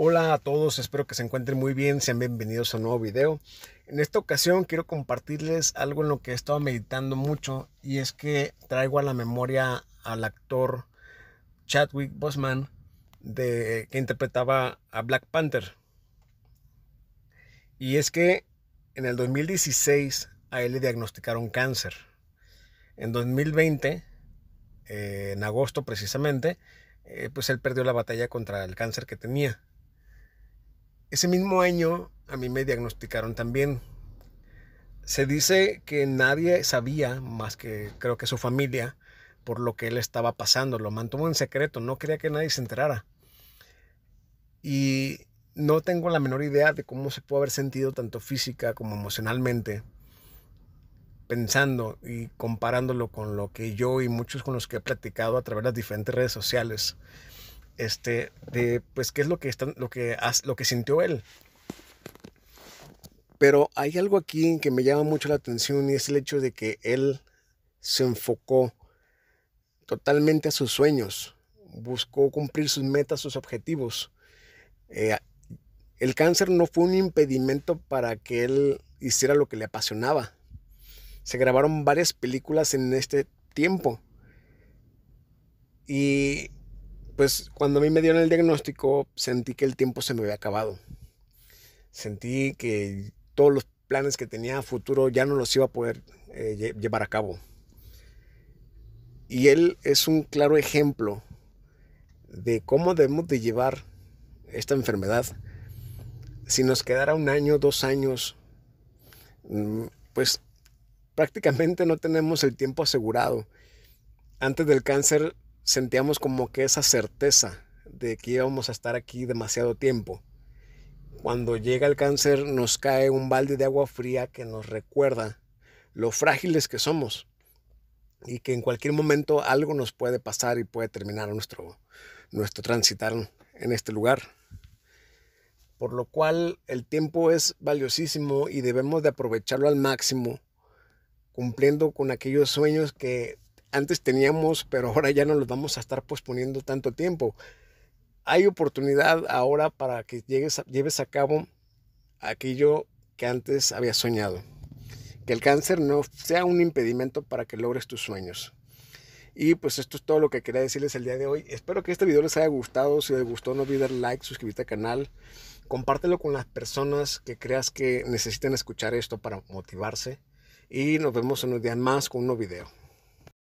Hola a todos, espero que se encuentren muy bien, sean bienvenidos a un nuevo video. En esta ocasión quiero compartirles algo en lo que he estado meditando mucho y es que traigo a la memoria al actor Chadwick Bosman de, que interpretaba a Black Panther. Y es que en el 2016 a él le diagnosticaron cáncer. En 2020, eh, en agosto precisamente, eh, pues él perdió la batalla contra el cáncer que tenía. Ese mismo año a mí me diagnosticaron también. Se dice que nadie sabía, más que creo que su familia, por lo que él estaba pasando. Lo mantuvo en secreto, no quería que nadie se enterara. Y no tengo la menor idea de cómo se pudo haber sentido tanto física como emocionalmente, pensando y comparándolo con lo que yo y muchos con los que he platicado a través de las diferentes redes sociales este, de pues qué es lo que, están, lo que, lo que sintió él. Pero hay algo aquí que me llama mucho la atención y es el hecho de que él se enfocó totalmente a sus sueños, buscó cumplir sus metas, sus objetivos. Eh, el cáncer no fue un impedimento para que él hiciera lo que le apasionaba. Se grabaron varias películas en este tiempo. Y pues cuando a mí me dieron el diagnóstico, sentí que el tiempo se me había acabado. Sentí que todos los planes que tenía a futuro ya no los iba a poder eh, llevar a cabo. Y él es un claro ejemplo de cómo debemos de llevar esta enfermedad. Si nos quedara un año, dos años, mm, pues prácticamente no tenemos el tiempo asegurado. Antes del cáncer sentíamos como que esa certeza de que íbamos a estar aquí demasiado tiempo. Cuando llega el cáncer nos cae un balde de agua fría que nos recuerda lo frágiles que somos y que en cualquier momento algo nos puede pasar y puede terminar nuestro, nuestro transitar en este lugar. Por lo cual el tiempo es valiosísimo y debemos de aprovecharlo al máximo, cumpliendo con aquellos sueños que antes teníamos, pero ahora ya no los vamos a estar posponiendo tanto tiempo. Hay oportunidad ahora para que llegues, lleves a cabo aquello que antes habías soñado. Que el cáncer no sea un impedimento para que logres tus sueños. Y pues esto es todo lo que quería decirles el día de hoy. Espero que este video les haya gustado. Si les gustó, no olvides like, suscribirte al canal. Compártelo con las personas que creas que necesiten escuchar esto para motivarse. Y nos vemos en un día más con un nuevo video.